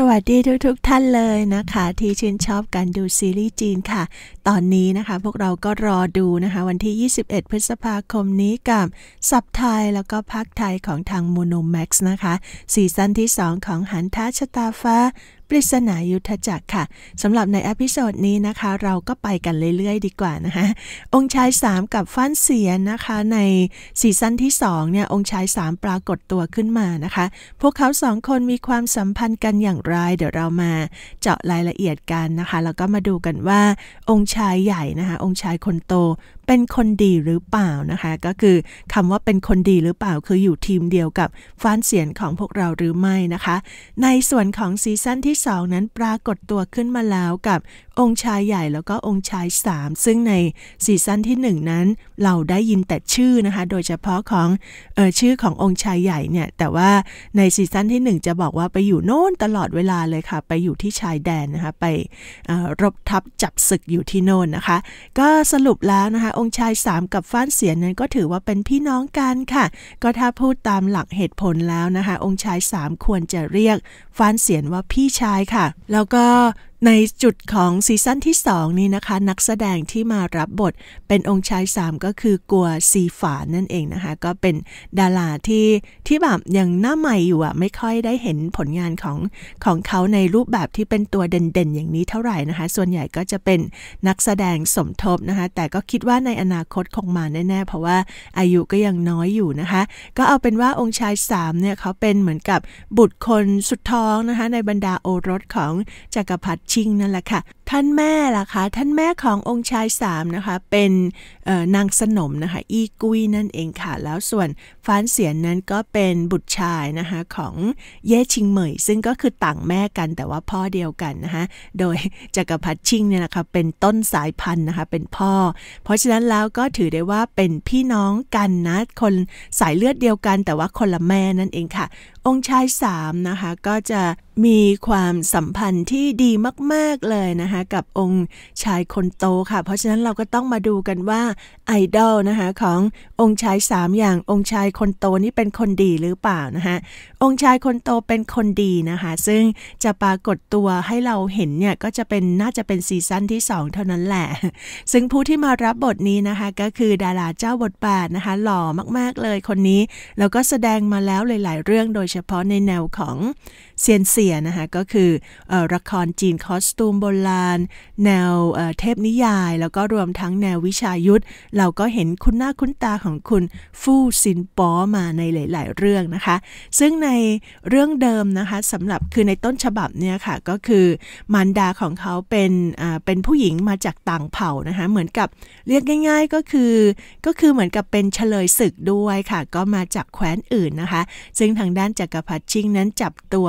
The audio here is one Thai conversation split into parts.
สวัสดีทุกๆทท่านเลยนะคะ ที่ชื่นชอบการดูซีรีส์จีนค่ะ ตอนนี้นะคะ พวกเราก็รอดูนะคะ วันที่ 21 พฤษภาคมนี้กับสับไทยแล้วก็พักไทยของทางโมโนแม็กซ์นะคะซีซั่นที่ 2 ของหันท้าชะตาฟ้าปริศนายุทธจักรค่ะ สำหรับในอพิโซดนี้นะคะ เราก็ไปกันเรื่อยๆดีกว่านะคะองค์ชาย 3 กับฟันเสียนนะคะ ในซีซั่นที่2เนี่ย องค์ชาย3 ปรากฏตัวขึ้นมานะคะ พวกเขาสองคนมีความสัมพันธ์กันอย่างไร เดี๋ยวเรามาเจาะรายละเอียดกันนะคะแล้วก็มาดูกันว่าองค์ชายใหญ่นะคะ องค์ชายคนโตเป็นคนดีหรือเปล่านะคะ ก็คือคำว่าเป็นคนดีหรือเปล่าคืออยู่ทีมเดียวกับฟ้านเสียนของพวกเราหรือไม่นะคะ ในส่วนของซีซั่นที่ 2 นั้นปรากฏตัวขึ้นมาแล้วกับองค์ชายใหญ่แล้วก็องค์ชาย3ซึ่งในซีซั่นที่1นั้น เราได้ยินแต่ชื่อนะคะ โดยเฉพาะของออชื่อขององค์ชายใหญ่เนี่ย แต่ว่าในซีซั่นที่ 1 จะบอกว่าไปอยู่โน่นตลอดเวลาเลยค่ะไปอยู่ที่ชายแดนนะคะไปรบทับจับศึกอยู่ที่โน่นนะคะ ก็สรุปแล้วนะคะ องค์ชาย 3 กับฟ้านเสียนนั้น ก็ถือว่าเป็นพี่น้องกันค่ะ ก็ถ้าพูดตามหลักเหตุผลแล้วนะคะองค์ชาย 3 ควรจะเรียกฟ้านเสียนว่าพี่ชายค่ะ แล้วก็ในจุดของซีซั่นที่ 2 นี้นะคะนักแสดงที่มารับบทเป็นองค์ชาย 3 ก็คือกัวซีฝานั่นเองนะคะก็เป็นดาราที่ที่แบบ ยังหน้าใหม่อยู่อะไม่ค่อยได้เห็นผลงานของของเขาในรูปแบบที่เป็นตัวเด่นๆ อย่างนี้เท่าไหร่นะคะ ส่วนใหญ่ก็จะเป็นนักแสดงสมทบนะคะ แต่ก็คิดว่าในอนาคตคงมาแน่ ๆ เพราะว่าอายุก็ยังน้อยอยู่นะคะ ก็เอาเป็นว่าองค์ชาย3เนี่ยเขาเป็นเหมือนกับบุตรคนสุดท้องนะคะในบรรดาโอรสของจกักรพรรดิชิงนั่นแหละค่ะท่านแม่ล่ะคะ ท่านแม่ขององค์ชายสามนะคะเป็นนางสนมนะคะอีกุยนั่นเองค่ะ แล้วส่วนฟ้านเสียนนั้นก็เป็นบุตรชายนะคะของเย่ชิงเหมยซึ่งก็คือต่างแม่กันแต่ว่าพ่อเดียวกันนะคะโดยจักรพรรดิชิงเนี่ยนะคะ เป็นต้นสายพันธุ์นะคะเป็นพ่อ เพราะฉะนั้นแล้วก็ถือได้ว่าเป็นพี่น้องกันนะคนสายเลือดเดียวกัน แต่ว่าคนละแม่นั่นเองค่ะองค์ชายสามนะคะก็จะมีความสัมพันธ์ที่ดีมากๆเลยนะคะะกับองค์ชายคนโตค่ะ เพราะฉะนั้นเราก็ต้องมาดูกันว่าไอดอลนะคะขององค์ชาย 3 อย่างองค์ชายคนโตนี่เป็นคนดีหรือเปล่านะคะองค์ชายคนโตเป็นคนดีนะคะซึ่งจะปรากฏตัวให้เราเห็นเนี่ยก็จะเป็นน่าจะเป็นซีซั่นที่ 2 เท่านั้นแหละซึ่งผู้ที่มารับบทนี้นะคะก็คือดาราเจ้าบทบาทนะคะหล่อมากๆเลยคนนี้แล้วก็แสดงมาแล้วหลาย ๆ เรื่องโดยเฉพาะในแนวของเซียนเสียนะคะก็คืออละครจีนคอสตูมโบราการแนวเทพนิยาย แล้วก็รวมทั้งแนววิชายุทธเราก็เห็นคุณหน้า คุ้นตาของคุณฟู่ซินป้อมาในหลาย ๆ เรื่องนะคะ ซึ่งในเรื่องเดิมนะคะสำหรับคือในต้นฉบับเนี่ยค่ะก็คือมารดาของเขาเป็นเป็นผู้หญิงมาจากต่างเผ่านะคะเหมือนกับเรียกง่าย ๆ ก็คือก็คือเหมือนกับเป็นเฉลยศึกด้วยค่ะ ก็มาจากแคว้นอื่นนะคะ ซึ่งทางด้านจักรพรรดิชิงนั้นจับตัว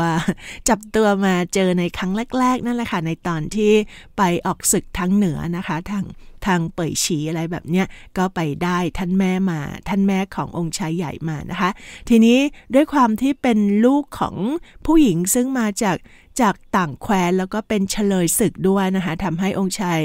จับตัวมาเจอในครั้งแรกๆนั่นแหละค่ะในตอนที่ไปออกศึกทางเหนือนะคะ ทางทางเป่ยฉีอะไรแบบเนี้ยก็ไปได้ท่านแม่มาท่านแม่ขององค์ชายใหญ่มานะคะ ทีนี้ด้วยความที่เป็นลูกของผู้หญิงซึ่งมาจากจากต่างแคว้นแล้วก็เป็นเฉลยศึกด้วยนะคะทำให้องค์ชาย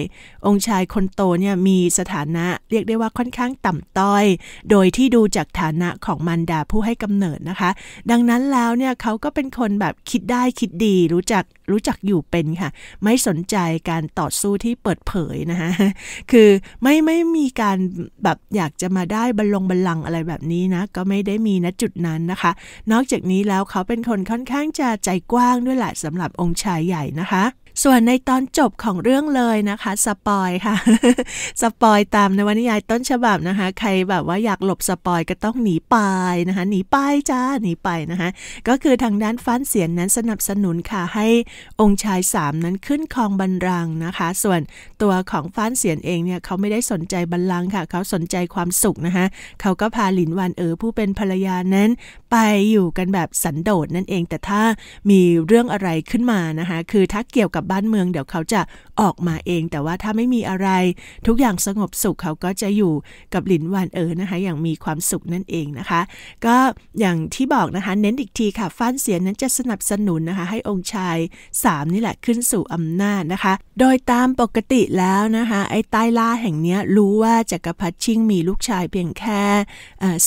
องค์ชายคนโตเนี่ยมีสถานะ เรียกได้ว่าค่อนข้างต่ำต้อยโดยที่ดูจากฐานะของมันดาผู้ให้กำเนิดนะคะ ดังนั้นแล้วเนี่ยเขาก็เป็นคนแบบคิดได้คิดดีรู้จักรู้จักอยู่เป็นค่ะ ไม่สนใจการต่อสู้ที่เปิดเผยนะคะ คือไม่ไม่มีการแบบอยากจะมาได้บัลลงบัลลังอะไรแบบนี้นะ ก็ไม่ได้มีณจุดนั้นนะคะ นอกจากนี้แล้วเขาเป็นคนค่อนข้างจะใจกว้างด้วยแหละสำหรับองค์ชายใหญ่นะคะส่วนในตอนจบของเรื่องเลยนะคะ สปอยค่ะ สปอยตามนวนิยายต้นฉบับนะคะ ใครแบบว่าอยากหลบสปอยก็ต้องหนีไปนะคะ หนีไปจ้าหนีไปนะคะก็คือทางด้านฟ้านเสียนนั้นสนับสนุนค่ะ ให้องค์ชายสามนั้นขึ้นคลองบัรลังนะคะ ส่วนตัวของฟ้านเสียนเองเนี่ยเขาไม่ได้สนใจบัรลังค่ะเขาสนใจความสุขนะคะเขาก็พาหลินวันเอ๋อผู้เป็นภรรยานั้นไปอยู่กันแบบสันโดษนั่นเองแต่ถ้ามีเรื่องอะไรขึ้นมานะคะคือถ้าเกี่ยวกับบ้านเมืองเดี๋ยวเขาจะออกมาเอง แต่ว่าถ้าไม่มีอะไรทุกอย่างสงบสุขเขาก็จะอยู่กับหลินวานเอ๋อนะคะอย่างมีความสุขนั่นเองนะคะ ก็อย่างที่บอกนะคะ เน้นอีกทีค่ะฟ้านเสียนนั้นจะสนับสนุนนะคะให้องค์ชาย 3 นี่แหละขึ้นสู่อำนาจนะคะ โดยตามปกติแล้วนะคะไอ้ใต้ล่าแห่งนี้รู้ว่าจักรพรรดิชิง มีลูกชายเพียงแค่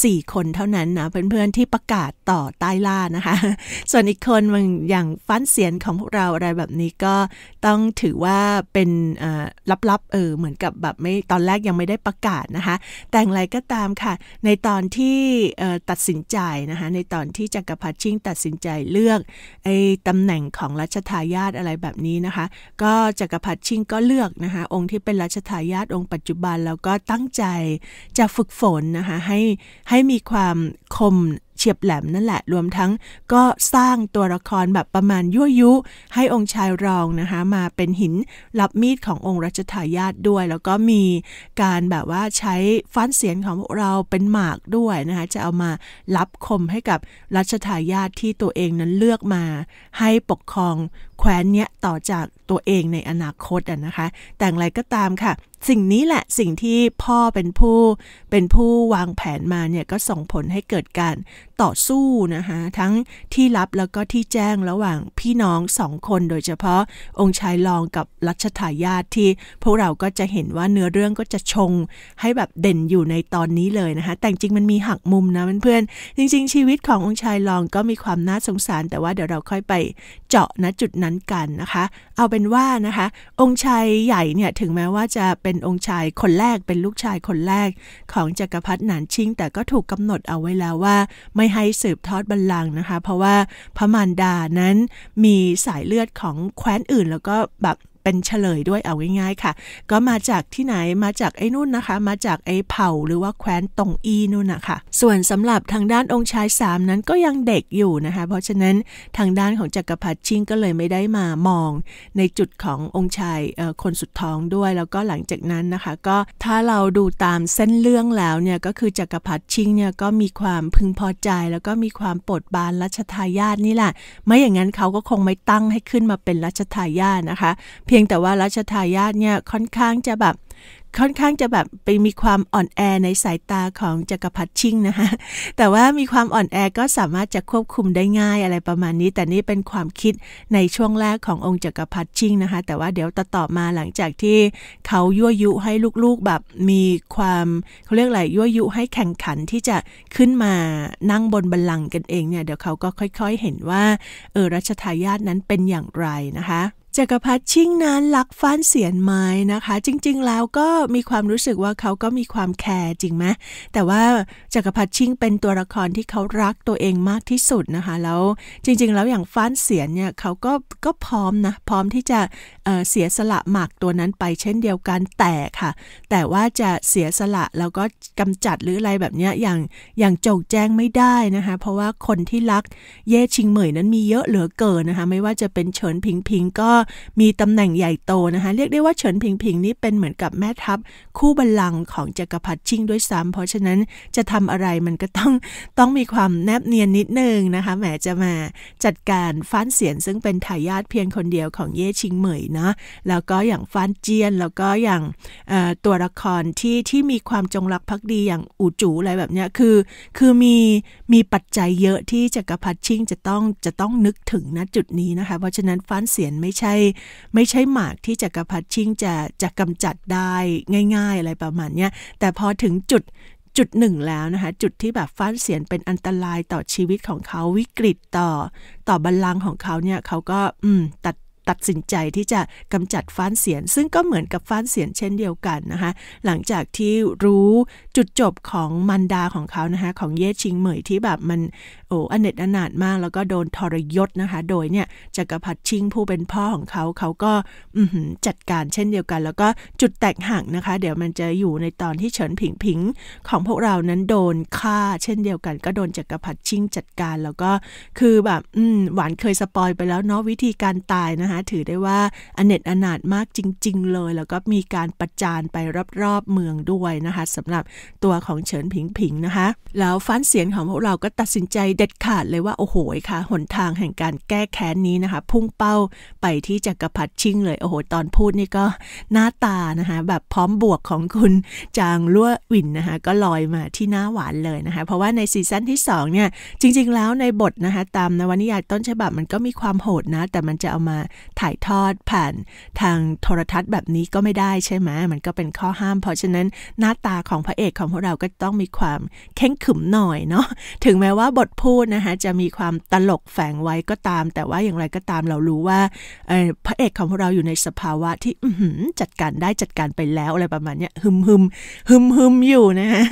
สี่คนเท่านั้นนะเพื่อนๆที่ประกาศาศต่อใต้ล่านะคะ ส่วนอีกคนอย่างฟันเสียนของพวกเราอะไรแบบนี้ก็ต้องถือว่าเป็นลับๆ เออ เหมือนกับแบบไม่ตอนแรกยังไม่ได้ประกาศนะคะ แต่อย่างไรก็ตามค่ะ ในตอนที่ตัดสินใจนะคะ ในตอนที่จักรพรรดิชิงตัดสินใจเลือกไอ้ตำแหน่งของรัชทายาทอะไรแบบนี้นะคะ ก็จักรพรรดิชิงก็เลือกนะคะองค์ที่เป็นรัชทายาทองค์ปัจจุบันแล้วก็ตั้งใจจะฝึกฝนนะคะให้ให้มีความคมฉียบแหลมนั่นแหละรวมทั้งก็สร้างตัวละครแบบประมาณยั่วยุให้องค์ชายรองนะคะมาเป็นหินรับมีดขององค์รัชทายาทด้วย แล้วก็มีการแบบว่าใช้ฟันเสียงของพวกเราเป็นหมากด้วยนะคะจะเอามารับคมให้กับรัชทายาทที่ตัวเองนั้นเลือกมาให้ปกครองแคว้นเนี้ยต่อจากตัวเองในอนาคตอ่ะนะคะแต่อย่างไรก็ตามค่ะ สิ่งนี้แหละ สิ่งที่พ่อเป็นผู้เป็นผู้วางแผนมาเนี่ยก็ส่งผลให้เกิดการต่อสู้นะคะทั้งที่ลับแล้วก็ที่แจ้งระหว่างพี่น้องสองคนโดยเฉพาะองค์ชายรองกับรัชทายาทที่พวกเราก็จะเห็นว่าเนื้อเรื่องก็จะชงให้แบบเด่นอยู่ในตอนนี้เลยนะคะแต่จริงมันมีหักมุมนะเพื่อนๆจริงๆ ชีวิตขององค์ชายรองก็มีความน่าสงสาร แต่ว่าเดี๋ยวเราค่อยไปเจาะนะจุดนั้นนนกันนะคะ เอาเป็นว่านะคะ องค์ชายใหญ่เนี่ย ถึงแม้ว่าจะเป็นองค์ชายคนแรก เป็นลูกชายคนแรกของจกักรพรรดิหนานชิงแต่ก็ถูกกำหนดเอาไว้แล้วว่า ไม่ให้สืบทอดบัลลังก์นะคะ เพราะว่า พระมารดานั้นมีสายเลือดของแคว้นอื่นแล้วก็แบบเป็นเฉลยด้วยเอาง่ายๆค่ะก็มาจากที่ไหนมาจากไอ้นู่นนะคะ มาจากไอ้เผ่าหรือว่าแคว้นตงอีนู่นนะคะส่วนสำหรับทางด้านองค์ชายสามนั้นก็ยังเด็กอยู่นะคะเพราะฉะนั้นทางด้านของจักรพรรดิชิงก็เลยไม่ได้มามองในจุดขององค์ชายคนสุดท้องด้วยแล้วก็หลังจากนั้นนะคะ ก็ถ้าเราดูตามเส้นเรื่องแล้วเนี่ยก็คือจักรพรรดิชิงเนี่ยก็มีความพึงพอใจแล้วก็มีความโปรดบานรัชทายาทนี่แหละ ไม่อย่างนั้นเขาก็คงไม่ตั้งให้ขึ้นมาเป็นรัชทายาทนะคะพียงแต่ว่ารัชทายาทเนี่ยค่อนข้างจะแบบค่อนข้างจะแบบไปมีความอ่อนแอในสายตาของจักรพรรดิชิงนะคะแต่ว่ามีความอ่อนแอก็สามารถจะควบคุมได้ง่ายอะไรประมาณนี้แต่นี่เป็นความคิดในช่วงแรกขององค์จักรพรรดิชิงนะคะแต่ว่าเดี๋ยวต่อตอมาหลังจากที่เขายั่วยุให้ลูกๆแบบมีความเขาเรียกอะไรยั่วยุให้แข่งขันที่จะขึ้นมานั่งบนบัลลังก์กันเองเนี่ยเดี๋ยวเขาก็ค่อย ๆเห็นว่าเออรัชทายาทนั้นเป็นอย่างไรนะคะจักรพรรดิชิงนั้นรักฟ้านเสียนไม้นะคะ จริงๆแล้วก็มีความรู้สึกว่าเขาก็มีความแคร์จริงไหมแต่ว่าจักรพรรดิชิง เป็นตัวละครที่เขารักตัวเองมากที่สุดนะคะแล้วจริง ๆ แล้วอย่างฟ้านเสียนเนี่ยเขาก็ก็พร้อมนะพร้อมที่จะเเสียสละหมากตัวนั้นไปเช่นเดียวกันแต่ค่ะ แต่ว่าจะเสียสละแล้วก็กำจัดหรืออะไรแบบเนี้ยอย่างอย่างจงแจ้งไม่ได้นะคะ เพราะว่าคนที่รักเย่ชิงเหมยนั้นมีเยอะเหลือเกินนะคะไม่ว่าจะเป็นเฉินพิงพิงก็มีตำแหน่งใหญ่โตนะคะ เรียกได้ว่าเฉินผิงผิงนี่เป็นเหมือนกับแม่ทัพคู่บัลลังก์ของจักรพรรดิชิงด้วยซ้ำเพราะฉะนั้นจะทำอะไรมันก็ต้อง ต้องมีความแนบเนียนนิดนึงนะคะแหมจะมาจัดการฟ้านเสียนซึ่งเป็นทายาทเพียงคนเดียวของเย่ชิงเหมยนะแล้วก็อย่างฟ้านเจียนแล้วก็อย่างตัวละครที่ที่มีความจงรักภักดีอย่างอู่จูอะไรแบบเนี้ยคือคือมีมีปัจจัยเยอะที่จักรพรรดิชิง จะต้องจะต้องนึกถึงณจุดนี้นะคะ เพราะฉะนั้นฟ้านเสียนไม่ใช่ไม่ใช่หมากที่จักรพรรดิชิงจะจะกำจัดได้ง่าย ๆอะไรประมาณเนี้ยแต่พอถึงจุดจุดหนึ่งแล้วนะคะจุดที่แบบฟ้านเสียนเป็นอันตรายต่อชีวิตของเขาวิกฤตต่อต่อบัลลังก์ของเขาเนี่ยเขาก็อืมตัดตัดสินใจที่จะกำจัดฟ้านเสียน ซึ่งก็เหมือนกับฟ้านเสียนเช่นเดียวกันนะคะ หลังจากที่รู้จุดจบของมันดาของเขานะคะ ของเย่ชิงเหมยที่แบบมันโอ้อเนตอนาถมากแล้วก็โดนทรยศนะคะ โดยเนี่ยจักรพรรดิชิงผู้เป็นพ่อของเขาเขาก็จัดการเช่นเดียวกัน แล้วก็จุดแตกหักนะคะ เดี๋ยวมันจะอยู่ในตอนที่เฉินผิงผิง ของพวกเรานั้นโดนฆ่าเช่นเดียวกัน ก็โดนจักรพรรดิชิงจัดการแล้วก็คือแบบหวานเคยสปอยไปแล้วเนาะวิธีการตายนะคะะถือได้ว่าอเนตอนาถมากจริง ๆ เลย แล้วก็มีการประจานไปรอบ ๆ เมืองด้วยนะคะสำหรับตัวของเฉินผิงผิงนะคะ แล้วฟันเสียงของพวกเราก็ตัดสินใจเด็ดขาดเลยว่าโอ้โหค่ะ หนทางแห่งการแก้แค้นนี้นะคะ พุ่งเป้าไปที่จักรพรรดิชิงเลย โอ้โห ตอนพูดนี่ก็หน้าตานะคะแบบพร้อมบวกของคุณจางล้ววินนะคะก็ลอยมาที่หน้าหวานเลยนะคะ เพราะว่าในซีซั่นที่2เนี่ยจริงๆแล้วในบทนะคะตามนวนิยายต้นฉบับมันก็มีความโหดนะ แต่มันจะเอามาถ่ายทอดผ่านทางโทรทัศน์แบบนี้ก็ไม่ได้ใช่ไหมมันก็เป็นข้อห้ามเพราะฉะนั้นหน้าตาของพระเอกของพวกเราก็ต้องมีความเข้งขึมหน่อยเนาะถึงแม้ว่าบทพูดนะคะจะมีความตลกแฝงไว้ก็ตาม แต่ว่าอย่างไรก็ตามเรารู้ว่า พระเอกของพวกเราอยู่ในสภาวะที่จัดการได้จัดการไปแล้วอะไรประมาณเนี้ยหึมหึมหึมหึมอยู่นะฮะ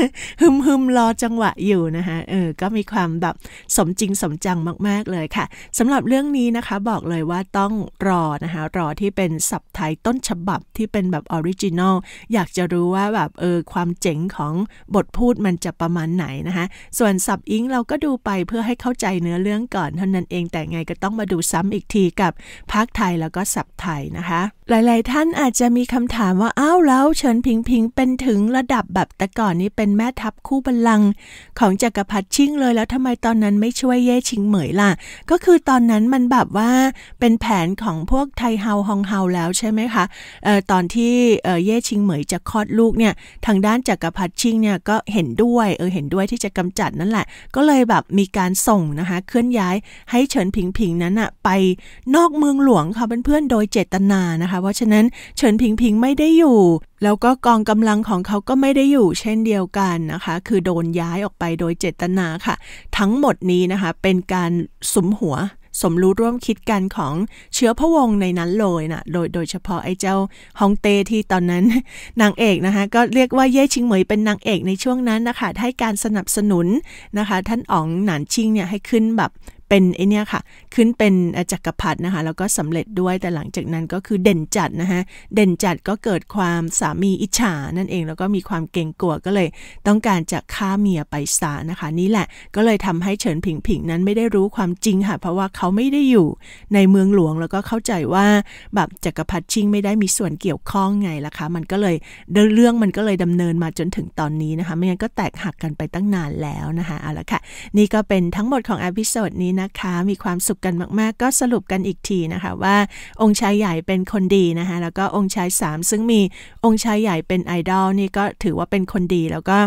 หึมหึมรอจังหวะอยู่นะคะเออก็มีความแบบสมจริงสมจังมากๆเลยค่ะ สำหรับเรื่องนี้นะคะ บอกเลยว่าต้องรอนะคะรอที่เป็นสับไทยต้นฉบับที่เป็นแบบออริจินอล อยากจะรู้ว่าแบบเออความเจ๋งของบทพูดมันจะประมาณไหนนะคะ ส่วนสับอิงเราก็ดูไปเพื่อให้เข้าใจเนื้อเรื่องก่อน เท่านั้นเองแต่ไงก็ต้องมาดูซ้ำอีกทีกับภาคไทยแล้วก็สับไทยนะคะหลายๆ ท่านอาจจะมีคำถามว่าอ้าวแล้วเฉินผิงผิงเป็นถึงระดับแบบแต่ก่อนนี้เป็นแม่ทัพคู่บัลลังก์ของจักรพรรดิชิง เลยแล้วทำไมตอนนั้นไม่ช่วยเย่ชิงเหมยล่ะ ก็คือตอนนั้นมันแบบว่าเป็นแผนของพวกไทเฮาฮองเฮาแล้วใช่ไหมคะออตอนที่เย่ชิงเหมยจะคลอดลูกเนี่ยทางด้านจักรพรรดิชิงเนี่ยก็เห็นด้วยเออเห็นด้วยที่จะกำจัดนั่นแหละ ก็เลยแบบมีการส่งนะคะเคลื่อนย้ายให้เฉินผิงผิงนั้นอะไปนอกเมืองหลวงค่ะเพื่อน ๆ โดยเจตนานะคะเพราะฉะนั้นเฉินผิงผิงไม่ได้อยู่แล้วก็กองกำลังของเขาก็ไม่ได้อยู่เช่นเดียวกันนะคะ คือโดนย้ายออกไปโดยเจตนาค่ะ ทั้งหมดนี้นะคะ เป็นการสมหัวสมรู้ร่วมคิดกันของเชื้อพระวงศ์ในนั้นเลยนะโดยโดยเฉพาะไอ้เจ้าฮองเตที่ตอนนั้นนางเอกนะคะ ก็เรียกว่าเย่ชิงเหมยเป็นนางเอกในช่วงนั้นนะคะให้การสนับสนุนนะคะ ท่านอ๋องหนานชิงเนี่ยให้ขึ้นแบบเป็นไอเนี้ยค่ะขึ้นเป็นจักรพรรดินะคะแล้วก็สำเร็จด้วยแต่หลังจากนั้นก็คือเด่นจัดนะคะเด่นจัดก็เกิดความสามีอิจฉานั่นเองแล้วก็มีความเกรงกลัวก็เลย ต้องการจะฆ่าเมียไปซะนะคะ นี่แหละก็เลยทำให้เฉินผิงผิงนั้นไม่ได้รู้ความจริงค่ะเพราะว่าเขาไม่ได้อยู่ในเมืองหลวง แล้วก็เข้าใจว่าแบบจักรพรรดิชิง ไม่ได้มีส่วนเกี่ยวข้องไงล่ะคะมันก็เลยเรื่องมันก็เลยดำเนินมาจนถึงตอนนี้นะคะ ไม่งั้นก็แตกหักกันไปตั้งนานแล้วนะคะเอาละค่ะนี่ก็เป็นทั้งหมดของอพิโซดนี้นะะคะมีความสุขกันมากๆ ก็สรุปกันอีกทีนะคะว่าองค์ชายใหญ่เป็นคนดีนะคะแล้วก็องค์ชาย3ซึ่งมีองค์ชายใหญ่เป็นไอดอลนี่ก็ถือว่าเป็นคนดีแล้วก็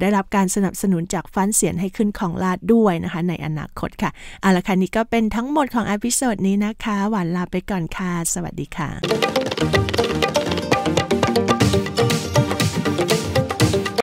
ได้รับการสนับสนุนจากฟันเสียนให้ขึ้นของลาดด้วยนะคะในอนาคตค่ะเอาละค่ะนี่ก็เป็นทั้งหมดของอพิโซดนี้นะคะหวานลาไปก่อนค่ะสวัสดีค่ะ